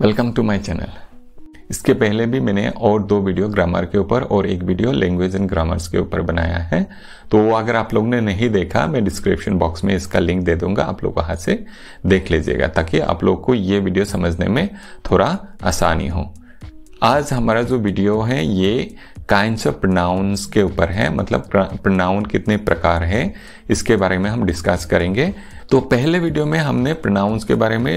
Welcome to my channel इसके पहले भी मैंने और दो वीडियो ग्रामर के ऊपर और एक वीडियो लैंग्वेज एंड ग्रामर्स के ऊपर बनाया है तो वो अगर आप लोग ने नहीं देखा मैं डिस्क्रिप्शन बॉक्स में इसका लिंक दे दूंगा आप लोग वहां से देख लीजिएगा ताकि आप लोग को ये वीडियो समझने में थोड़ा आसानी हो आज हमारा जो वीडियो है ये काइंड ऑफ प्रोनाउंस के ऊपर है मतलब प्रोनाउन कितने प्रकार है इसके बारे में हम डिस्कस करेंगे तो पहले वीडियो में हमने प्रनाउंस के बारे में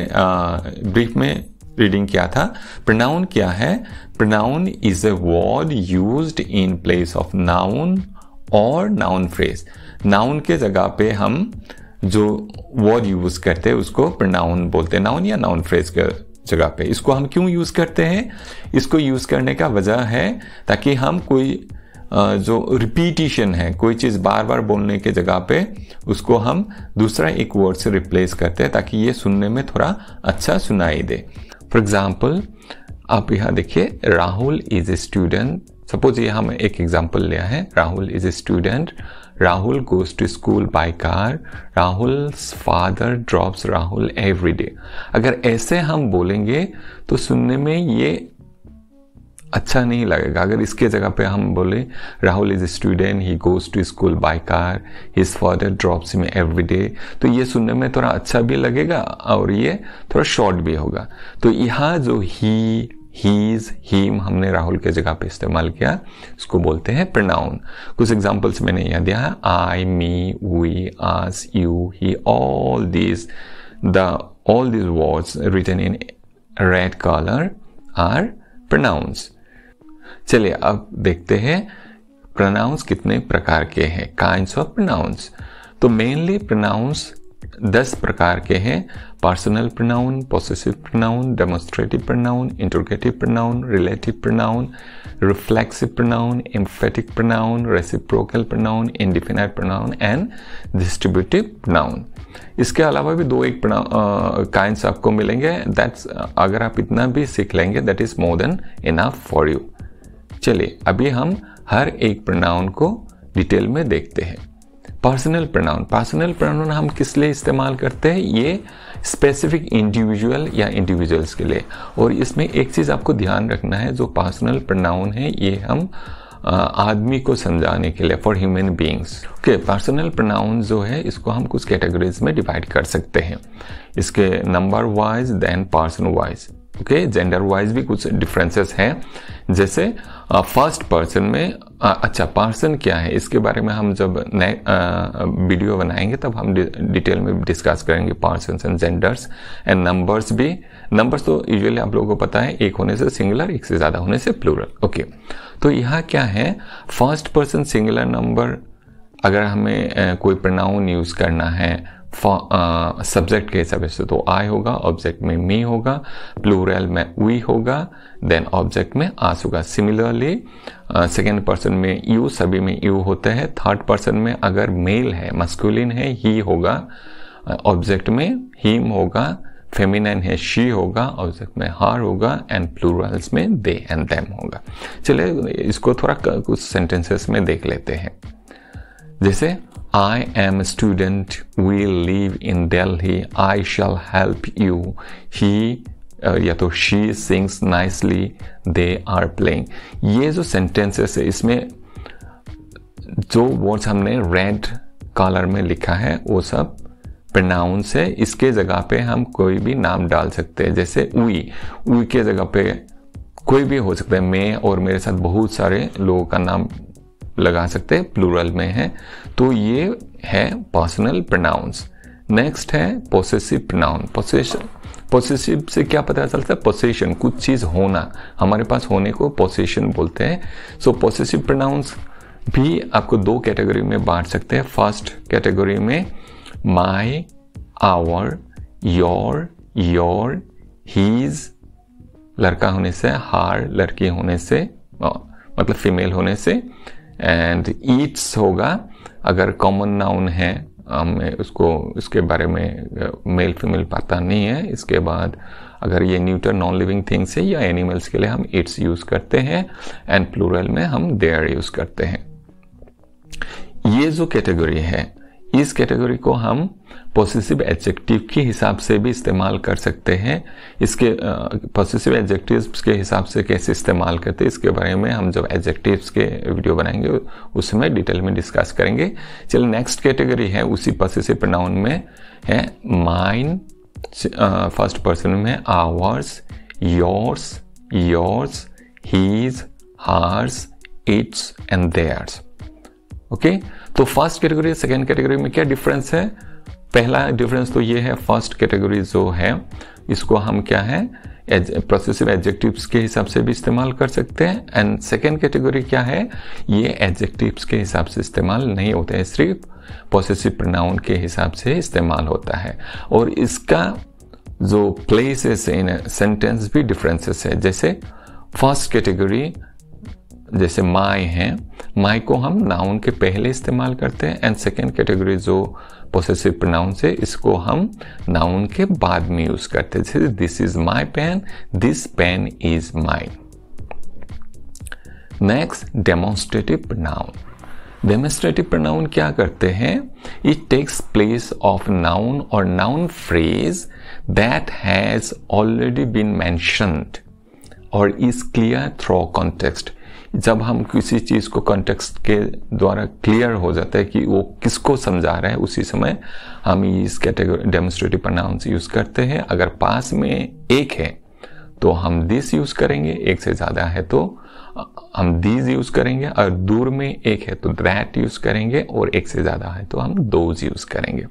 ब्रीफ में रीडिंग क्या था प्रोनाउन क्या है pronoun is a word use in place of noun और नाउन फ्रेज नाउन के जगह पे हम जो वर्ड यूज करते हैं उसको प्रोनाउन बोलते हैं नाउन या नाउन फ्रेज के जगह पे इसको हम क्यों यूज करते हैं इसको यूज करने का वजह है ताकि हम कोई जो रिपीटिशन है कोई चीज़ बार बार बोलने के जगह पे उसको हम दूसरा एक वर्ड से रिप्लेस करते हैं ताकि ये सुनने में थोड़ा अच्छा सुनाई दे फॉर एग्जाम्पल आप यहाँ देखिए Rahul is a student suppose ये हम एक एग्जाम्पल लिया है Rahul is a student Rahul goes to school by car Rahul father drops Rahul every day अगर ऐसे हम बोलेंगे तो सुनने में ये अच्छा नहीं लगेगा अगर इसके जगह पे हम बोले Rahul is student he goes to school by car his father drops him every day तो ये सुनने में थोड़ा अच्छा भी लगेगा और ये थोड़ा शॉर्ट भी होगा तो यहाँ जो ही हीज हीम हमने राहुल के जगह पे इस्तेमाल किया उसको बोलते हैं प्रनाउन कुछ एग्जाम्पल्स मैंने यहाँ दिया है I me we us you he all this the all this words written in red colour are pronouns चलिए अब देखते हैं प्रोनाउंस कितने प्रकार के हैं काइंड ऑफ प्रनाउंस तो मेनली प्रोनाउंस दस प्रकार के हैं personal pronoun possessive pronoun demonstrative pronoun interrogative pronoun relative pronoun reflexive pronoun emphatic pronoun reciprocal pronoun indefinite pronoun and distributive pronoun इसके अलावा भी दो एक काइंड्स आपको मिलेंगे दैट्स अगर आप इतना भी सीख लेंगे that is more than enough for you चलिए अभी हम हर एक प्रणाउन को डिटेल में देखते हैं पर्सनल प्रनाउन पर्सनल प्रणाउन हम किस लिए इस्तेमाल करते हैं ये स्पेसिफिक इंडिविजुअल या इंडिविजुअल्स के लिए और इसमें एक चीज़ आपको ध्यान रखना है जो पर्सनल प्रनाउन है ये हम आदमी को समझाने के लिए for human beings okay personal pronoun जो है इसको हम कुछ कैटेगरीज में डिवाइड कर सकते हैं इसके number wise then person wise okay gender wise भी कुछ डिफरेंसेस हैं जैसे फर्स्ट पर्सन में uh, अच्छा पर्सन क्या है इसके बारे में हम जब नए वीडियो बनाएंगे तब हम डिटेल में डिस्कस करेंगे person and genders and numbers भी नंबर्स तो यूजुअली आप लोगों को पता है एक होने से सिंगुलर एक से ज़्यादा होने से प्लूरल ओके तो यहाँ क्या है फर्स्ट पर्सन सिंगुलर नंबर अगर हमें कोई प्रनाउन यूज़ करना है सब्जेक्ट uh, के हिसाब से तो आई होगा ऑब्जेक्ट में मी होगा प्लूरल में वी होगा देन ऑब्जेक्ट में आस होगा सिमिलरली सेकेंड पर्सन में यू सभी में यू होते हैं थर्ड पर्सन में अगर मेल है मस्कुलिन है ही होगा ऑब्जेक्ट uh, में हीम होगा फेमिनाइन है शी होगा ऑब्जेक्ट में हार होगा एंड प्लूरल्स में दे एंड देम होगा चलिए इसको थोड़ा कुछ सेंटेंसेस में देख लेते हैं जैसे I am a student. We live in Delhi. I shall help you. He uh, या तो she sings nicely they are playing ये जो सेंटेंसेस है इसमें जो वर्ड्स हमने रेड color में लिखा है वो सब प्रनाउंस है इसके जगह पे हम कोई भी नाम डाल सकते हैं जैसे उई उई के जगह पे कोई भी हो सकता है मैं और मेरे साथ बहुत सारे लोगों का नाम लगा सकते हैं प्लूरल में है तो ये है पर्सनल प्रनाउंस नेक्स्ट है पोसेसिव प्रनाउन पोसेशन पोसेसिव से क्या पता चलता है पोसेशन कुछ चीज़ होना हमारे पास होने को पोसेशन बोलते हैं सो पोसेसिव प्रोनाउंस भी आपको दो कैटेगरी में बांट सकते हैं फर्स्ट कैटेगरी में my our your your his लड़का होने से हार लड़की होने से मतलब फीमेल होने से एंड ईट्स होगा अगर कॉमन नाउन है हमें उसको इसके बारे में मेल फीमेल पता नहीं है इसके बाद अगर ये न्यूटर नॉन लिविंग थिंग्स है या एनिमल्स के लिए हम इट्स यूज़ करते हैं एंड प्लूरल में हम देयर यूज़ करते हैं ये जो कैटेगरी है इस कैटेगरी को हम पॉसिसिव एडजेक्टिव के हिसाब से भी इस्तेमाल कर सकते हैं इसके पॉसिसिव एडजेक्टिव्स के हिसाब से कैसे इस्तेमाल करते हैं इसके बारे में हम जब एडजेक्टिव्स के वीडियो बनाएंगे उसमें डिटेल में डिस्कस करेंगे चलिए नेक्स्ट कैटेगरी है उसी पॉसिसिव प्रोनाउन में है माइन फर्स्ट पर्सन में ours yours yours his hers its and theirs okay तो फर्स्ट कैटेगरी सेकेंड कैटेगरी में क्या डिफरेंस है पहला डिफरेंस तो ये है फर्स्ट कैटेगरी जो है इसको हम क्या है प्रोसेसिव एडजेक्टिव्स के हिसाब से भी इस्तेमाल कर सकते हैं एंड सेकेंड कैटेगरी क्या है ये एडजेक्टिव्स के हिसाब से इस्तेमाल नहीं होते हैं सिर्फ पॉसेसिव प्रनाउन के हिसाब से इस्तेमाल होता है और इसका जो प्लेसेस इन सेंटेंस भी डिफरेंसेस है जैसे फर्स्ट कैटेगरी जैसे माई है माई को हम नाउन के पहले इस्तेमाल करते हैं एंड सेकेंड कैटेगरी जो पोसेसिव प्रोनाउन से इसको हम नाउन के बाद में यूज करते थे this is my pen this pen is my next demonstrative pronoun demonstrative pronoun क्या करते हैं it takes place of noun और noun phrase that has already been mentioned और इज क्लियर थ्रो कॉन्टेक्स्ट जब हम किसी चीज को कॉन्टेक्स्ट के द्वारा क्लियर हो जाता है कि वो किसको समझा रहे हैं उसी समय हम इस कैटेगरी डेमोस्ट्रेटिव प्रनाउंस यूज करते हैं अगर पास में एक है तो हम दिस यूज करेंगे एक से ज्यादा है तो हम दीज यूज करेंगे और दूर में एक है तो दैट यूज करेंगे और एक से ज्यादा है तो हम दो यूज करेंगे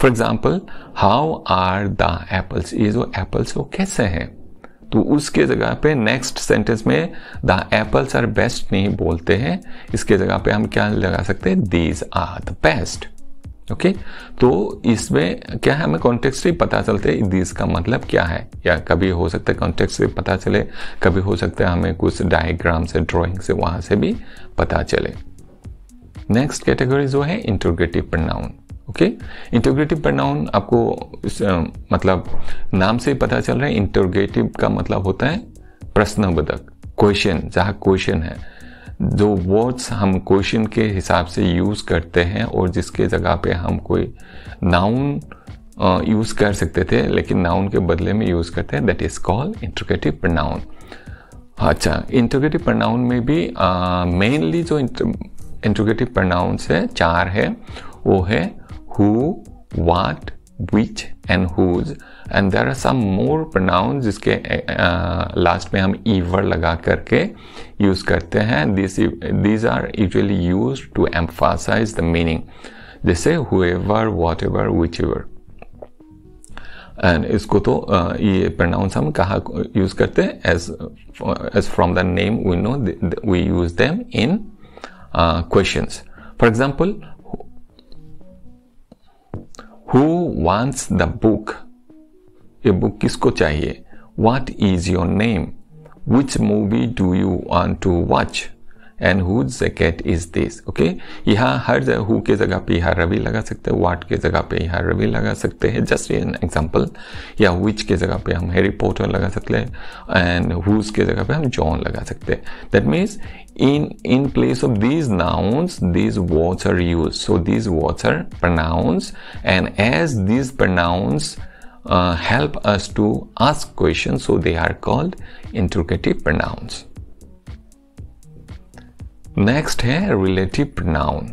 for example how are the apples ये जो एप्पल्स वो कैसे हैं तो उसके जगह पे नेक्स्ट सेंटेंस में द एप्पल्स आर बेस्ट नहीं बोलते हैं इसके जगह पे हम क्या लगा सकते हैं these are the best okay तो इसमें क्या है हमें कॉन्टेक्स्ट से पता चलते हैं दीज का मतलब क्या है या कभी हो सकता है कॉन्टेक्स्ट से पता चले कभी हो सकता है हमें कुछ डायग्राम से ड्राइंग से वहां से भी पता चले नेक्स्ट कैटेगरी जो है interrogative pronoun okay interrogative pronoun आपको इस, आ, मतलब नाम से पता चल रहा है इंटोग्रेटिव का मतलब होता है प्रश्नबोधक क्वेश्चन जहाँ क्वेश्चन है जो वर्ड्स हम क्वेश्चन के हिसाब से यूज़ करते हैं और जिसके जगह पे हम कोई नाउन यूज़ कर सकते थे लेकिन नाउन के बदले में यूज़ करते हैं that is called interrogative pronoun अच्छा इंटोग्रेटिव प्रनाउन में भी मेनली जो इंटोग्रेटिव प्रनाउन है चार है वो है who, what, which and whose And there are some more pronouns जिसके लास्ट uh, में हम ईवर लगा करके यूज़ करते हैं this these are usually use to emphasise the meaning जैसे whoever whatever whichever and इसको तो uh, ये प्रोनाउंस हम कहा यूज़ करते हैं as as from the name we know we use them in question for example Who wants the book? A book. किसको चाहिए What is your name? Which movie do you want to watch? And whose jacket is this okay यहाँ हर जगह who के जगह पे यहाँ रवि लगा सकते हैं वाट के जगह पे यहाँ रवि लगा सकते हैं जस्ट एन एग्जाम्पल या हुच के जगह पे हम हैरी पोटर लगा सकते हैं एंड हुज के जगह पे हम जॉन लगा सकते हैं that means in in place of these nouns these words are use so these words are pronouns and as these pronouns help us to ask question so they are called interrogative pronouns next है relative pronoun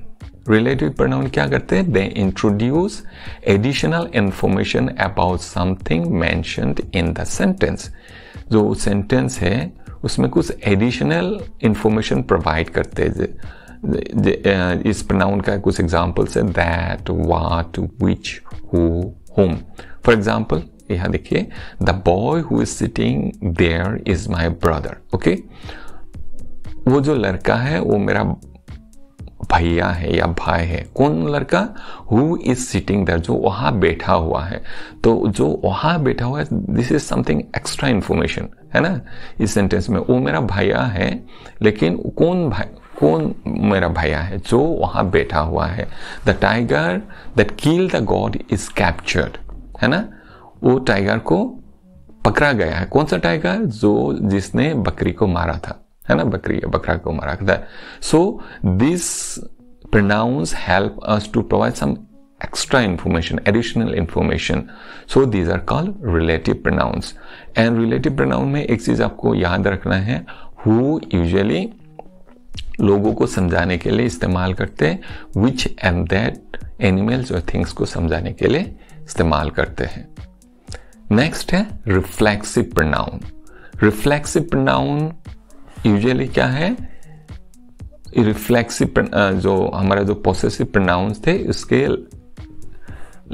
relative pronoun क्या करते हैं they introduce additional information about something mentioned in the sentence जो sentence है उसमें कुछ additional information provide करते हैं इस प्रोनाउन का कुछ एग्जाम्पल्स है that what which who whom for example यहाँ देखिए the boy who is sitting there is my brother okay वो जो लड़का है वो मेरा भैया है या भाई है कौन लड़का हु इज सिटिंग दर जो वहां बैठा हुआ है तो जो वहां बैठा हुआ है this is something extra information है ना इस सेंटेंस में वो मेरा भैया है लेकिन कौन भाई कौन मेरा भैया है जो वहां बैठा हुआ है the tiger that kill the goat is captured है ना वो टाइगर को पकड़ा गया है कौन सा टाइगर जो जिसने बकरी को मारा था है ना बकरी बकरा को मारा करता है so this pronouns help us to provide some extra information additional information so these are call relative pronouns and relative pronoun में एक चीज आपको याद रखना है हु यूजली लोगों को समझाने के लिए इस्तेमाल करते हैं विच एंड दैट एनिमल्स और थिंग्स को समझाने के लिए इस्तेमाल करते हैं नेक्स्ट है reflexive pronoun reflexive pronoun usually क्या है रिफ्लेक्सिव uh, जो हमारा जो पॉसेसिव प्रोनाउंस थे उसके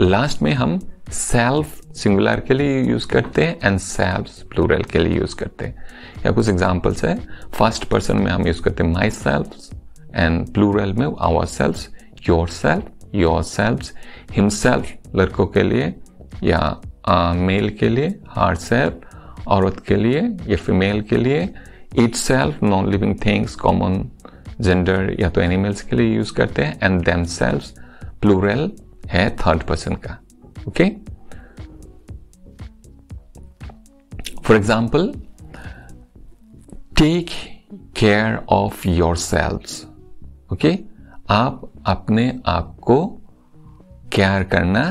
लास्ट में हम सेल्फ सिंगुलर के लिए यूज करते हैं एंड सेल्फ प्लूरल के लिए यूज करते हैं या कुछ एग्जांपल्स है फर्स्ट पर्सन में हम यूज करते हैं माई सेल्फ एंड प्लूरल में ourself yourself yourself himself लड़कों के लिए या मेल uh, के लिए हार सेल्फ औरत के लिए या फीमेल के लिए itself non living things common gender या तो एनिमल्स के लिए यूज करते हैं एंड देम प्लूरल है थर्ड पर्सन का okay for example take care of yourself okay आप अपने आप को केयर करना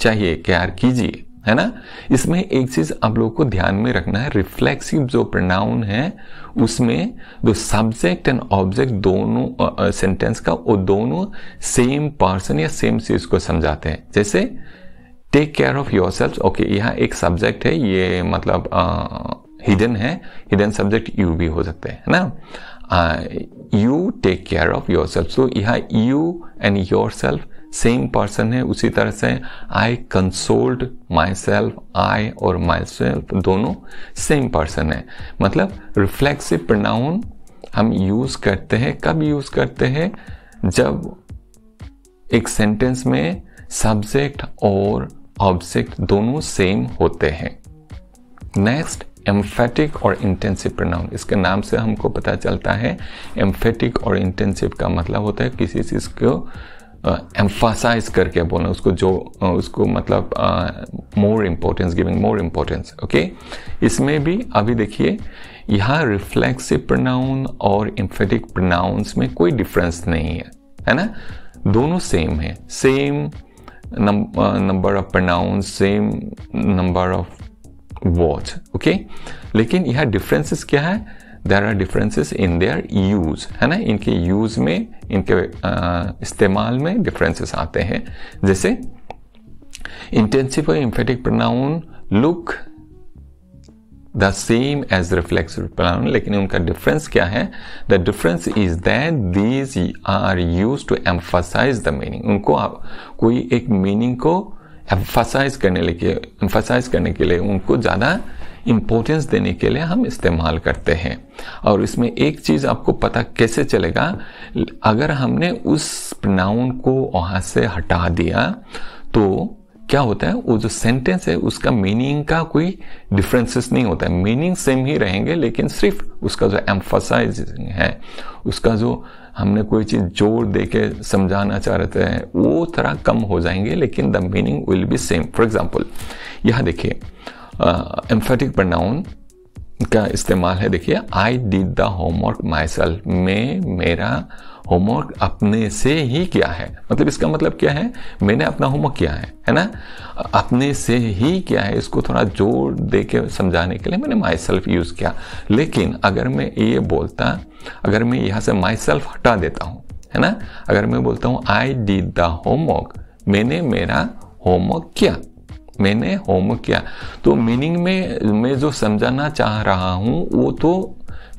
चाहिए केयर कीजिए है ना इसमें एक चीज आप लोगों को ध्यान में रखना है रिफ्लेक्सिव जो प्रनाउन है उसमें जो सब्जेक्ट एंड ऑब्जेक्ट दोनों सेंटेंस का वो दोनों सेम पर्सन या सेम चीज को समझाते हैं जैसे take care of yourself okay यहाँ एक सब्जेक्ट है ये मतलब हिडन है हिडन सब्जेक्ट यू भी हो सकते हैं ना you take care of yourself so यहाँ you and yourself same person है उसी तरह से आई कंसोल्ड माई सेल्फ आई और माई सेल्फ दोनों सेम पर्सन है मतलब रिफ्लेक्सिव प्रोनाउन हम यूज़ करते हैं कब यूज़ करते हैं जब एक सेंटेंस में सब्जेक्ट और ऑब्जेक्ट दोनों सेम होते हैं नेक्स्ट एम्फेटिक और इंटेंसिव प्रोनाउन इसके नाम से हमको पता चलता है एम्फेटिक और इंटेंसिव का मतलब होता है किसी चीज़ को एम्फासाइज करके बोलना उसको जो उसको मतलब more importance giving more importance okay इसमें भी अभी देखिए यहाँ रिफ्लेक्सिव प्रोनाउन और इम्फेटिक प्रोनाउंस में कोई डिफरेंस नहीं है है ना दोनों सेम है same number of pronouns same number of words okay लेकिन यह डिफरेंसेस क्या है there are differences in their use है ना इनके यूज़ में इनके इस्तेमाल में डिफरेंसेस आते हैं जैसे intensive emphatic pronoun look the same as reflex pronoun लेकिन उनका डिफरेंस क्या है the difference is that these are use to emphasize the meaning उनको आप कोई एक मीनिंग को एम्फोसाइज करने के लिए करने के लिए उनको ज़्यादा इम्पोर्टेंस देने के लिए हम इस्तेमाल करते हैं और इसमें एक चीज़ आपको पता कैसे चलेगा अगर हमने उस नाउन को वहाँ से हटा दिया तो क्या होता है वो जो सेंटेंस है उसका मीनिंग का कोई डिफरेंसेस नहीं होता है मीनिंग सेम ही रहेंगे लेकिन सिर्फ उसका जो एम्फोसाइज है उसका जो हमने कोई चीज़ जोर दे के समझाना चाह रहे हैं वो तरह कम हो जाएंगे लेकिन the meaning will be same for example यह देखिए एम्फेटिक प्रनाउन का इस्तेमाल है देखिए I did the homework myself में मेरा होमवर्क अपने से ही किया है मतलब इसका मतलब क्या है मैंने अपना होमवर्क किया है है ना अपने से ही किया है इसको थोड़ा जोर दे के समझाने के लिए मैंने माई सेल्फ यूज़ किया लेकिन अगर मैं ये बोलता अगर मैं यहाँ से माई सेल्फ हटा देता हूँ है ना अगर मैं बोलता हूँ आई डिड द होमवर्क मैंने मेरा होमवर्क किया मैंने होम किया तो मीनिंग में मैं जो समझाना चाह रहा हूँ वो तो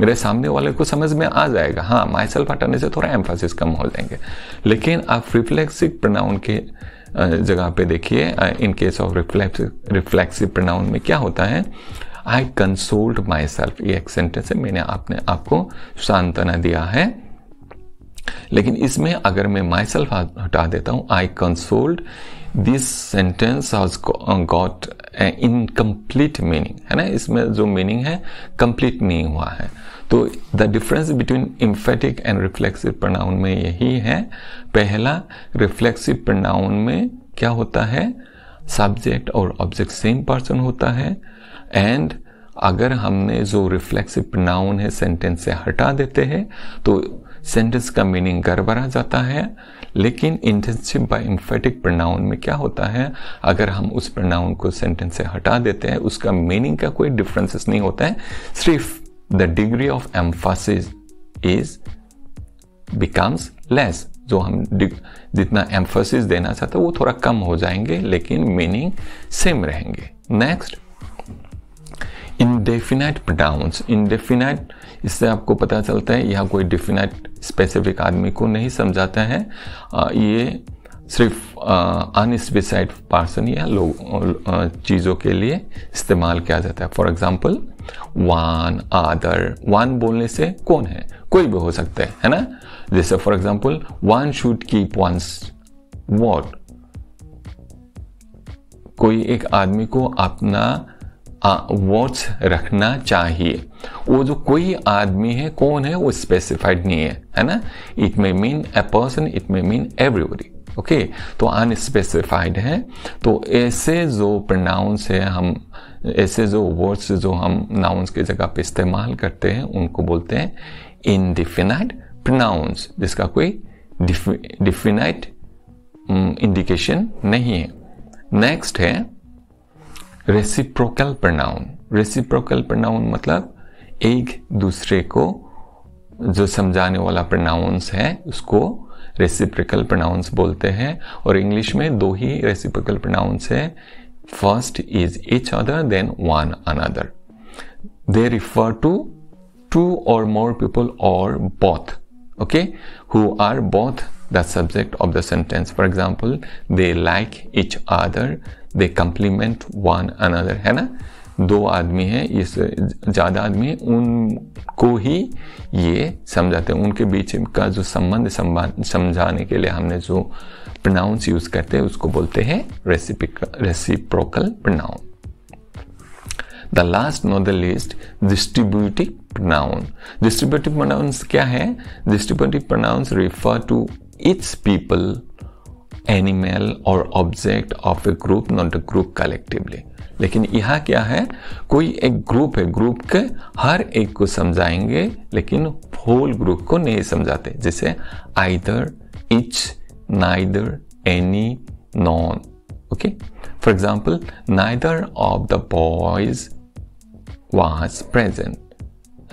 मेरे सामने वाले को समझ में आ जाएगा हाँ माई सेल्फ हटाने से थोड़ा एम्फोसिस कम हो जाएंगे लेकिन आप रिफ्लेक्सिक प्रनाउन के जगह पे देखिए in case of reflex reflexive pronoun में क्या होता है आई कंसोल्ट माई सेल्फ ये एक सेंटेंस है मैंने आपने आपको सांत्वना दिया है लेकिन इसमें अगर मैं माई सेल्फ हटा देता हूं I consoled this sentence has got incomplete meaning है ना इसमें जो मीनिंग है कंप्लीट नहीं हुआ है तो the difference between emphatic and reflexive pronoun में यही है पहला रिफ्लेक्सिव प्रनाउन में क्या होता है सब्जेक्ट और ऑब्जेक्ट सेम पर्सन होता है एंड अगर हमने जो रिफ्लेक्सिव प्रनाउन है सेंटेंस से हटा देते हैं तो सेंटेंस का मीनिंग गड़बड़ा जाता है लेकिन इंटेंसिव बाय इम्फेटिक प्रनाउन में क्या होता है अगर हम उस प्रनाउन को सेंटेंस से हटा देते हैं उसका मीनिंग का कोई डिफरेंसेस नहीं होता है सिर्फ the degree of emphasis is becomes less जो हम जितना एम्फोसिस देना चाहते वो थोड़ा कम हो जाएंगे लेकिन मीनिंग सेम रहेंगे नेक्स्ट इनडेफिनाइट प्रोनाउंस इनडेफिनाइट इससे आपको पता चलता है यह कोई डिफिनेट स्पेसिफिक आदमी को नहीं समझाते हैं ये सिर्फ अनस्पेसाइड पार्सन या लोग चीज़ों के लिए इस्तेमाल किया जाता है for example one other one बोलने से कौन है कोई भी हो सकता है है ना जैसे for example one should keep one's word कोई एक आदमी को अपना वर्ड्स रखना चाहिए वो जो कोई आदमी है कौन है वो स्पेसिफाइड नहीं है है ना it may mean a person it may mean everybody okay तो अनस्पेसिफाइड है तो ऐसे जो प्रनाउंस है हम ऐसे जो वर्ड्स जो हम नाउंस की जगह पे इस्तेमाल करते हैं उनको बोलते हैं इनडिफिनाइट प्रनाउंस जिसका कोई डिफिनाइट इंडिकेशन नहीं है नेक्स्ट है रेसिप्रोकल प्रनाउन रेसिप्रोकल प्रनाउन मतलब एक दूसरे को जो समझाने वाला प्रनाउंस है उसको रेसिप्रिकल प्रनाउंस बोलते हैं और इंग्लिश में दो ही रेसिप्रिकल प्रनाउंस है first is each other then one another they refer to two or more people or both okay who are both the subject of the sentence for example they like each other they compliment one another है ना दो आदमी हैं ये ज़्यादा आदमी है उनको ही ये समझाते हैं उनके बीच का जो संबंध समझाने के लिए हमने जो प्रनाउंस यूज़ करते हैं उसको बोलते हैं reciprocal pronoun the last no the list distributive pronoun distributive pronouns क्या है distributive pronouns refer to its people animal or object of a group not a group collectively लेकिन यह क्या है कोई एक ग्रुप है ग्रुप के हर एक को समझाएंगे लेकिन होल ग्रुप को नहीं समझाते जैसे either each neither any none okay for example neither of the boys was present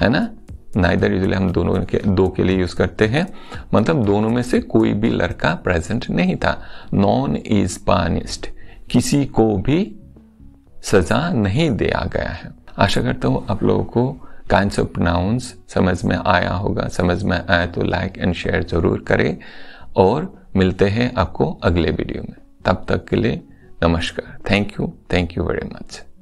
है ना नाइदर यूजली हम दोनों के दो के लिए यूज करते हैं मतलब दोनों में से कोई भी लड़का प्रेजेंट नहीं था नॉन इज पानिस्ट किसी को भी सजा नहीं दिया गया है आशा करता हूँ आप लोगों को काइंड ऑफ प्रनाउंस समझ में आया होगा समझ में आया तो लाइक एंड शेयर जरूर करें और मिलते हैं आपको अगले वीडियो में तब तक के लिए नमस्कार thank you thank you very much